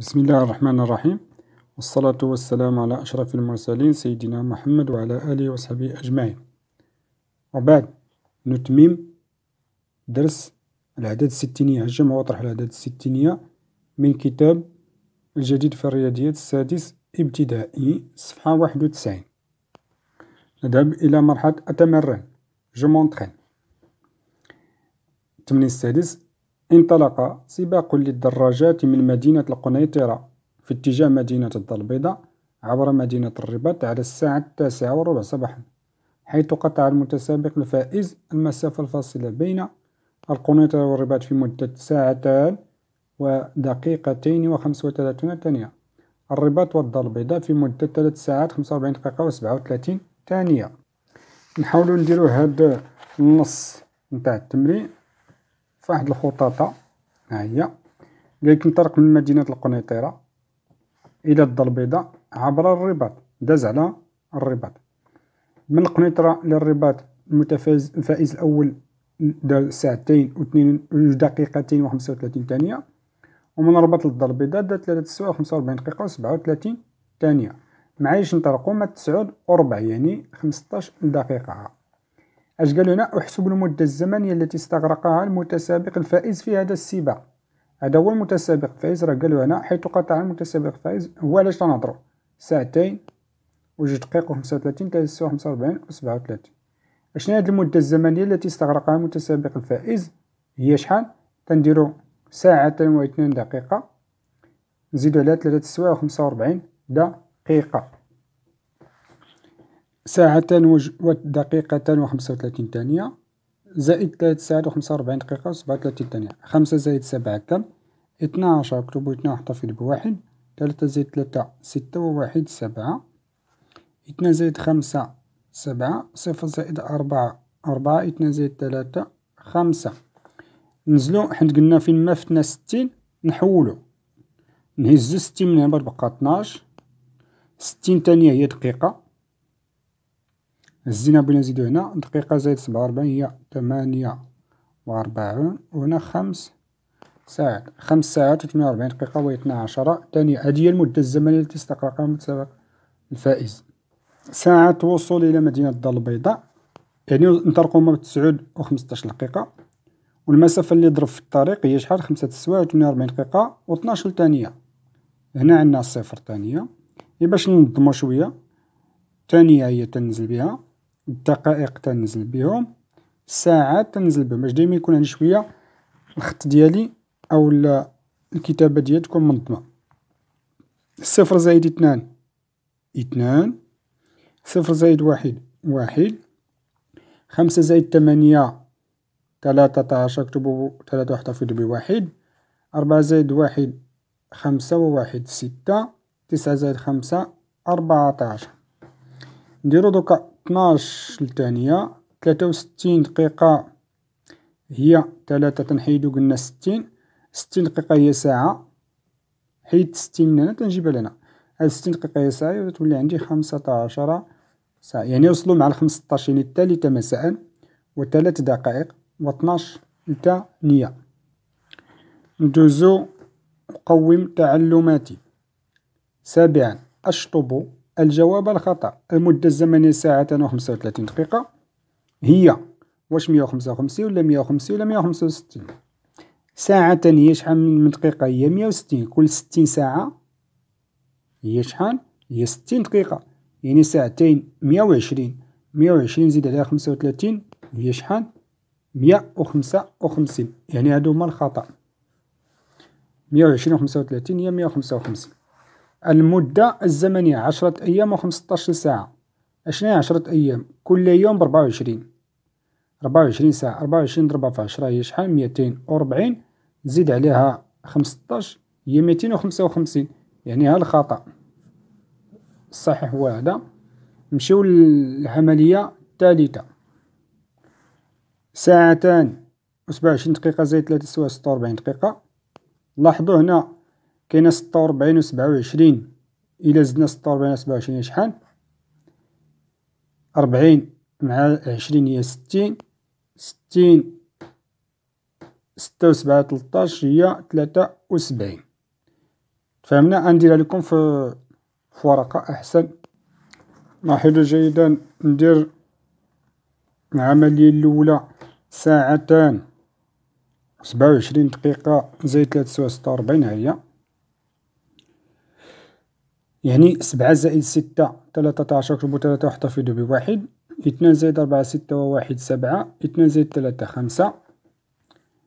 بسم الله الرحمن الرحيم والصلاة والسلام على أشرف المرسلين سيدنا محمد وعلى آله وصحبه أجمعين وبعد نتميم درس العدد الستينية الجمع وطرح العدد الستينية من كتاب الجديد في الرياضيات السادس ابتدائي صفحة واحد وتسعين نذهب إلى مرحلة أتمرن جو مونتخين التمرين السادس انطلق سباق للدراجات من مدينة القنيطرة في اتجاه مدينة الدار البيضاء عبر مدينة الرباط على الساعة التاسعة وربع صباحا حيث قطع المتسابق الفائز المسافة الفاصلة بين القنيطرة والرباط في مدة ساعتان ودقيقتين وخمسة وثلاثون ثانية الرباط والضلبيضة البيضاء في مدة ثلاث ساعات خمسة وأربعين دقيقة وسبعة وثلاثين ثانية نحاولو نديرو هاد النص نتاع التمرين فواحد الخطاطة ها هي قالك انطلق من مدينة القنيطرة إلى الدار البيضاء عبر الرباط داز على الرباط من القنيطرة للرباط المتفائز الفائز الأول دار ساعتين واثنين دقيقتين وخمسة وثلاثين ثانية ومن رباط للدار البيضاء دار ثلاثة سوايع وخمسة وربعين دقيقة وسبعة وثلاثين ثانية معايش نطرقو ما تسعود وربع يعني خمسطاش دقيقة اش قالوا هنا احسب المدة الزمنية التي استغرقها المتسابق الفائز في هذا السباق هذا هو المتسابق الفائز راه قالوا هنا حيث قطع المتسابق الفائز هو علاش تنهضروا ساعتين وجوج دقائق وخمسة وثلاثين ثلاثة ساعة وخمسة وأربعين وسبعة وثلاثين اشنا هاد المدة الزمنية التي استغرقها المتسابق الفائز هي شحال تنديرو ساعة واثنين دقيقة نزيدو على ثلاثة سوايع وخمسة 45 دقيقة ساعة ودقيقة و ثلاثين ثانية زائد ثلاث ساعات و ربعين دقيقة و ثلاثين ثانية خمسة زائد سبعة كم اثنا عشر اكتبوا اثنا احتفظ بواحد ثلاثة زائد ثلاثة ستة واحد سبعة اثنان زائد خمسة سبعة صفر زائد أربعة أربعة اثنان زائد ثلاثة خمسة نزلو حنت قلنا فين ما فتنا ستين نحولو نهزو ستين من هنا بقى اثناش ستين تانية هي دقيقة هزينا بغينا نزيدو هنا دقيقة زائد سبعة وربعين هي ثمانية وربعون وهنا خمس ساعات خمس ساعات وثمانية وربعين دقيقة وهي اثنا عشرة ثانية هادي هي المدة الزمنية التي استغرقها المتسابق الفائز ساعة وصول إلى مدينة الدار البيضاء يعني نطرقو هما بتسعود وخمسطاش دقيقة والمسافة اللي ضرب في الطريق هي شحال خمسة السوايع وثمانية وربعين دقيقة واتناشر ثانية هنا عندنا صفر ثانية باش ننظمو شوية ثانية هي تنزل بها الدقائق تنزل بهم الساعات تنزل بهم باش ديما يكون عندي شويه الخط ديالي او الكتابه ديالي تكون منظمه صفر زائد اثنان اثنان صفر زائد واحد واحد خمسة زائد ثمانية ثلاثة عشر اكتبوا ثلاثة واحتفظوا بواحد أربعة زائد واحد خمسة وواحد ستة تسعة زائد خمسة أربعة عشر نديرو دوكا 12 للثانية 63 دقيقة هي 3 تنحيدو قلنا ستين ستين دقيقة هي ساعة حيد ستين من هنا تنجيبها لهنا هاد ستين دقيقة هي ساعة تولي عندي 15 ساعة يعني وصلوا مع الخمسطاش يعني الثالثة مساء و 3 دقائق و 12 ثانية ندوزو أقوم تعلماتي سابعا أشطب الجواب الخطأ المدة الزمنية ساعتان وخمسة وثلاثين دقيقة هي واش مية وخمسة وخمسين ولا مية وخمسين ولا مية وخمسة وستين ساعتان هي شحال من دقيقة هي مية وستين كل ستين ساعة هي شحال هي ستين دقيقة يعني ساعتين مية وعشرين مية وعشرين زيد عليها خمسة وثلاثين هي شحال مية وخمسة وخمسين يعني هادو هما الخطأ مية وعشرين وخمسة وثلاثين هي مية وخمسة وخمسين المدة الزمنية عشرة أيام و وخمسطاشر ساعة عشرين عشرة أيام كل يوم بربعة وعشرين ربعة وعشرين ساعة ربعة وعشرين ضربة في عشرة هي شحال ميتين وربعين زيد عليها خمسطاش هي ميتين وخمسة وخمسين يعني ها الخطأ الصحيح هو هذا نمشيو للعملية الثالثة ساعتان وسبعة وعشرين دقيقة زائد ثلاثة سوا ستة ربعين دقيقة لاحظوا هنا كاينه 46 و 27 الى إلا زدنا 46 و 27 شحال ربعين مع عشرين هي ستين ستين ستة وسبعة تلطاش هي 73 تفهمنا غنديرها لكم في في ورقة أحسن لاحظوا جيدا ندير العملية الأولى ساعتان وسبعة وعشرين دقيقة زائد تلاتة وستة وأربعين هي يعني سبعة زائد ستة تلاتة عشر كتبو تلاتة واحتفظو بواحد اثنان زائد أربعة ستة وواحد سبعة اثنان زائد تلاتة خمسة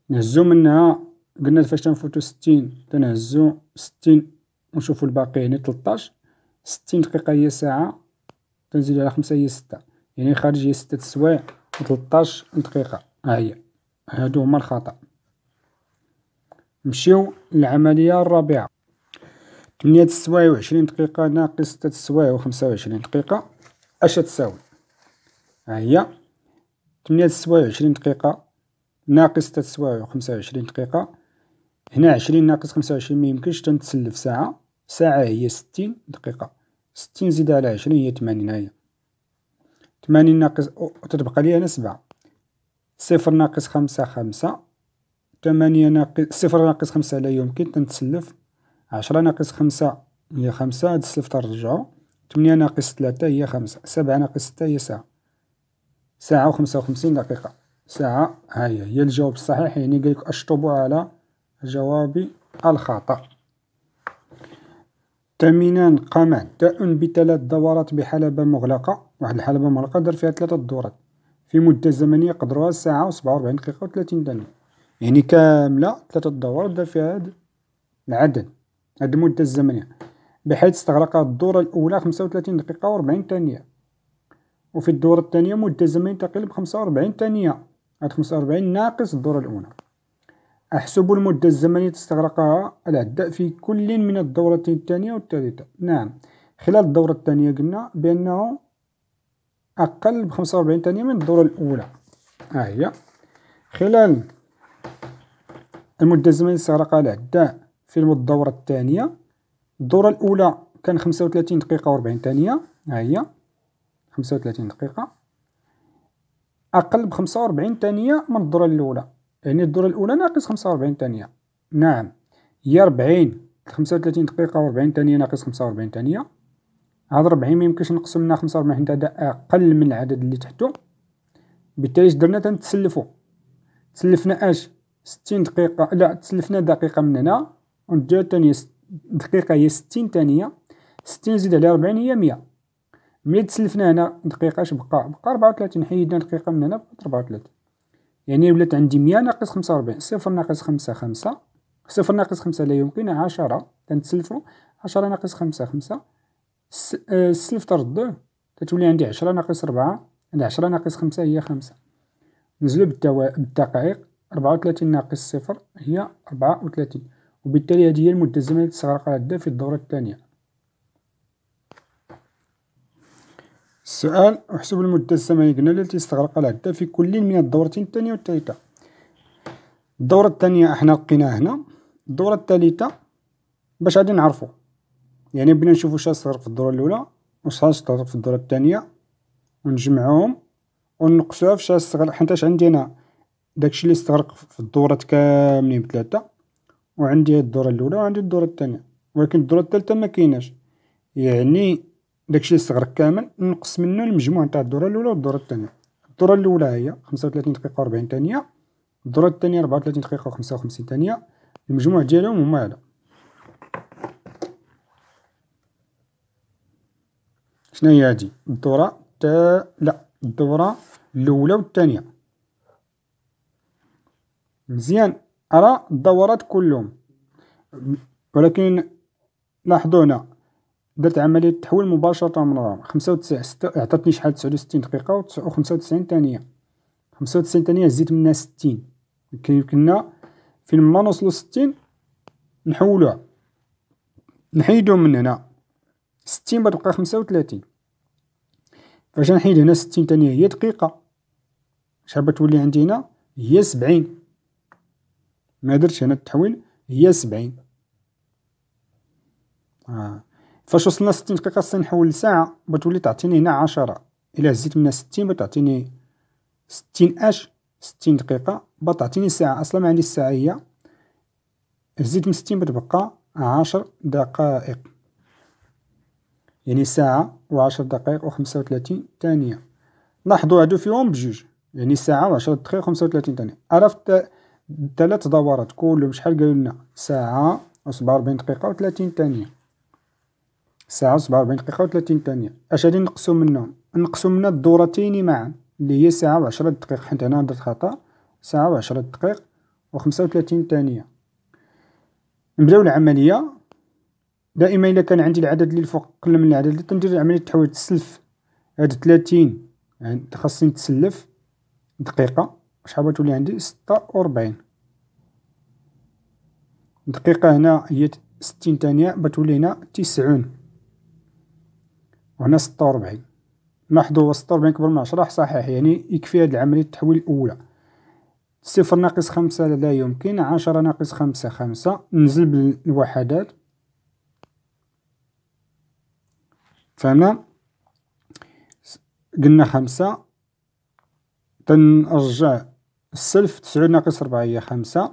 نهزو منها قلنا فاش تنفوتو ستين تنهزو ستين ونشوفو الباقي يعني تلطاش ستين دقيقة هي ساعة تنزيد على خمسة هي ستة يعني خارج هي ستة سوايع وتلطاش دقيقة هاهي هادو هما الخطأ نمشيو للعملية الرابعة ثمانية السوايع وعشرين دقيقة ناقص ستة السوايع وخمسة وعشرين دقيقة أش تساوي هي ثمانية السوايع وعشرين دقيقة ناقص ستة السوايع وخمسة وعشرين دقيقة هنا عشرين ناقص خمسة وعشرين ميمكنش تنتسلف ساعة ساعة هي ستين دقيقة ستين زيد على عشرين هي ثمانين هي ثمانين ناقص تتبقى لي أنا سبعة صفر ناقص خمسة خمسة ثمانية ناقص صفر ناقص خمسة لا يمكن تنتسلف عشرة ناقص خمسة هي خمسة هاد الصفر ترجعو تمنية ناقص تلاتة هي خمسة سبعة ناقص ستة هي ساعة ساعة وخمسة وخمسين دقيقة ساعة هاهي هي الجواب الصحيح يعني قالك اشطبو على جوابي الخطأ ثمينا قمع تاء بثلاث دورات بحلبة مغلقة واحد الحلبة مغلقة دار فيها ثلاثة دورات في مدة زمنية قدروها ساعة وسبعة وربعين دقيقة وثلاثين ثانية يعني كاملة ثلاثة دورات دار فيها هاد العدد هاد المدة الزمنية بحيث استغرقت الدورة الأولى 35 دقيقة و40 ثانية وفي الدورة الثانية مدة زمنية تقل ب 45 ثانية هاد 45 ناقص الدورة الأولى أحسب المدة الزمنية تستغرقها الأعداء في كل من الدورتين الثانية والثالثة نعم خلال الدورة الثانية قلنا بأنه أقل ب 45 ثانية من الدورة الأولى ها هي خلال المدة الزمنية استغرقها الأعداء فيلم الدورة الثانية الدورة الأولى كان خمسة وثلاثين دقيقة وربعين ثانية ها هي خمسة وثلاثين دقيقة أقل بخمسة وربعين ثانية من الدورة الأولى يعني الدورة الأولى ناقص خمسة وربعين ثانية نعم هي ربعين خمسة وثلاثين دقيقة وربعين ثانية ناقص خمسة وربعين ثانية هاد ربعين ميمكنش نقسم منها خمسة وربعين حيت هذا أقل من العدد اللي تحتو بالتالي اش درنا تنتسلفو تسلفنا اش ستين دقيقة لا تسلفنا دقيقة من هنا ونرجعو تاني دقيقة هي ستين تانية ستين زيد عليها ربعين هي مية ملي تسلفنا هنا دقيقة اش بقى بقى ربعة وتلاتين حيدنا دقيقة من هنا بقات ربعة وتلاتين يعني ولات عندي مية ناقص خمسة وربعين صفر ناقص خمسة خمسة صفر ناقص خمسة لا يمكن عشرة تنتسلفو عشرة ناقص خمسة خمسة آه، السلف تردوه تتولي عندي عشرة ناقص ربعة عند عشرة ناقص خمسة هي خمسة نزلو بالدقائق ربعة وتلاتين ناقص صفر هي ربعة وتلاتين وبالتالي هذه هي الملتزمة التي استغرقها الدال في الدورة الثانية السؤال احسب المدة الزمنية التي استغرقها العدة في كل من الدورتين الثانية والثالثة الدورة الثانية احنا لقيناها هنا الدورة الثالثة باش غادي نعرفو يعني بغينا نشوفو شحال استغرق في الدورة الأولى وشحال استغرق في الدورة الثانية ونجمعوهم ونقصوها شحال استغرق حيتاش عندي انا داكشي اللي استغرق في الدورات كاملين بثلاثة وعندي الدورة الأولى وعندي الدورة الثانية ولكن الدورة الثالثة ما كايناش يعني داكشي الصغر كامل نقص منه المجموع تاع الدورة الأولى والدورة الثانية الدورة الأولى هي 35 دقيقة و40 ثانية الدورة الثانية 34 دقيقة و55 ثانية المجموع ديالهم هما هذا شنو هي هادي الدورة تا لا الدورة الأولى والثانية مزيان أرى الدورات كلهم ولكن لاحظوا هنا درت عملية تحويل مباشرة من رام خمسة وتسعة عطاتني شحال تسعود وستين دقيقة و وخمسة وتسعين ثانية خمسة وتسعين ثانية زدت منها ستين يمكننا فين ما نوصلو ستين نحولوها نحيدو من هنا ستين بتبقى خمسة وتلاتين فاش نحيد هنا ستين ثانية هي دقيقة شحال بتولي عندي هنا هي سبعين ما درتش هنا التحويل هي سبعين آه. فاش وصلنا ستين دقيقة خاصني نحول لساعة بتولي تعطيني هنا عشرة إلا زدت منها ستين بتعطيني ستين أش ستين دقيقة بتعطيني ساعة أصلا ما عندي الساعة هي زدت من ستين بتبقى عشر دقائق يعني ساعة و عشر دقائق و خمسة و ثلاثين ثانية لاحظوا هادو فيهم بجوج يعني ساعة و عشر دقائق و خمسة و ثلاثين ثانية عرفت ثلاث دورات كلهم شحال قالوا لنا ساعة و 47 دقيقة و 30 ثانية ساعة و 47 دقيقة و 30 ثانية اش غادي نقصو منهم نقصو من الدورتين معا اللي هي ساعة و 10 دقيقة حيت هنا درت خطأ ساعة و 10 دقيقة و 35 ثانية نبداو العملية دائما إلا كان عندي العدد اللي الفوق قل من العدد اللي تندير عملية تحويل تسلف هاد ثلاثين يعني خاصني نتسلف دقيقة شحال غتولي عندي ستة وربعين دقيقة هنا هي ستين ثانية بتولي هنا تسعون وهنا ستة وربعين ربعين هو ستة وربعين كبر من عشرة صحيح يعني يكفي هاد العملية التحويل الأولى صفر ناقص خمسة لا يمكن عشرة ناقص خمسة خمسة نزل بالوحدات فهمنا قلنا خمسة تنرجع السلف تسعود ناقص ربعة هي خمسة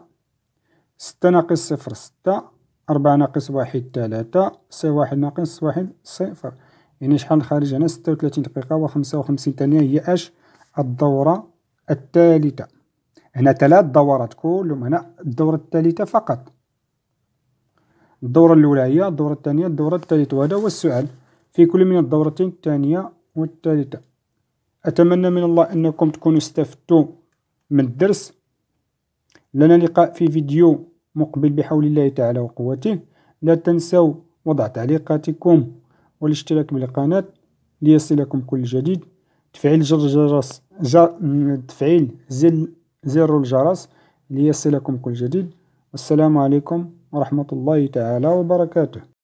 ستة ناقص صفر ستة ربعة ناقص واحد تلاتة سي واحد ناقص واحد صفر يعني شحال خارج هنا ستة وتلاتين دقيقة وخمسة وخمسين ثانية هي أش الدورة التالتة هنا تلات دورات كلهم هنا الدورة التالتة فقط الدورة الأولى هي الدورة الثانية الدورة الثالثة وهذا هو السؤال في كل من الدورتين الثانية والثالثة أتمنى من الله أنكم تكونوا استفدتوا من الدرس لنا لقاء في فيديو مقبل بحول الله تعالى وقوته لا تنسوا وضع تعليقاتكم والاشتراك بالقناة ليصلكم كل جديد تفعيل زر الجرس جر... تفعيل زل زر الجرس ليصلكم كل جديد والسلام عليكم ورحمة الله تعالى وبركاته